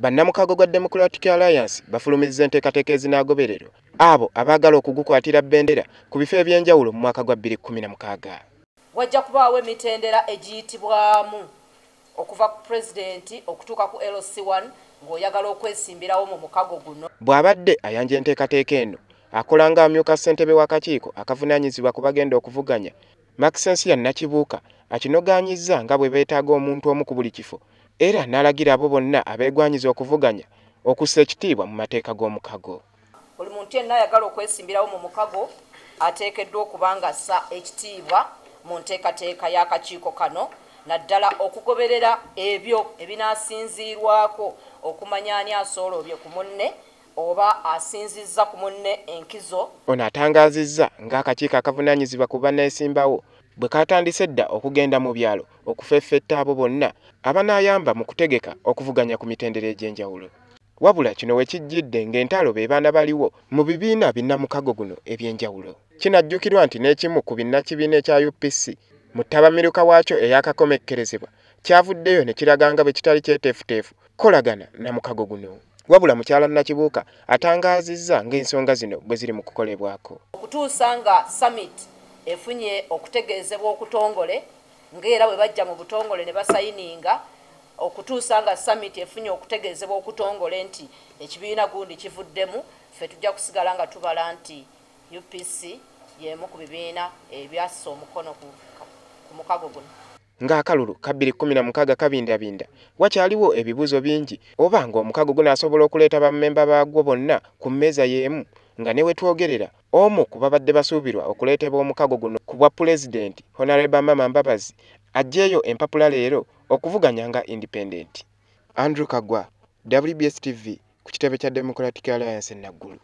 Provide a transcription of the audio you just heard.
bannamukago gwa democratic alliance bafulumiza enteekateeka ezinaagobererwa abo abaagala okugukwatira bendera ku bifo ebyenjawulo mu mwaka gwa 216 wajja kubaawo emitendera egiyitibwamu okuva ku pulezidenti okutuuka ku lc1 ng'oyagala okwesimbirawo mu mukago guno bw'abadde ayanja enteekateeka eno akola nga amyuka ssentebe w'akakiiko akavunaanyizibwa ku bagenda okuvuganya maxensi yannakibuuka akinoganyizza nga bwe beetaaga omuntu omu ku buli kifo era n'alagira abo bonna abeegwanyiza okuvuganya okussa ekitiibwa mu mateeka g'omukago buli muntu yenna ayagala okwesimbirawo mu mukago ateekeddwa okuba nga assa ekitiibwa mu nteekateeka y'akakiiko kano naddala okugoberera ebyo ebinaasinziirwako okumanyaani asooloobye ku munne oba asinzizza ku munne enkizo ono atangaazizza ng'akakiiko akavunaanyizibwa ku banneesimbawo bwe katandise dda okugenda mu byalo okufeffetta abo bonna abanaayamba mu kutegeka okuvuganya ku mitendera egy'enjawulo wabula kino wekijjidde ng'entalo be baana baliwo mu bibiina binnamukago guno eby'enjawulo kinajjukirwa nti n'ekimu ku binnakibiina ekya upc mu ttabamiruka waakyo eyakakomekkerezebwa kyavuddeyo ne kiraganga bwe kitali kyeteefuteefu kolagana namukago guno wabula mukyala nakibuuka atangaazizza ng'ensonga zino bwe ziri mu kukolebwako okutuusa nga summit efunye okutegezebwa okutongole ngaera bwe bajja mu butongole ne basayininga okutuusa nga summit efunye okutegezebwa okutongole nti ekibiina gundi kivuddemu ffe tujja kusigala nga tubala nti upc yemu ku bibiina ebyassa omukono ku mukago guno ng'akalulu ka 216 kabindabinda wakyaliwo ebibuuzo bingi oba ng'omukago gunaasobola okuleeta bammemba baagwo bonna ku mmeeza y'emu nga ne we twogerera omu ku babadde basuubirwa okuleetebwa omukago guno ku bwa pulezidenti honareba mama mbabazi ajeeyo empapula leero okuvuganya nga independenti andrew kagwa wbs tv ku kitebe kya democratic alliance enaggulu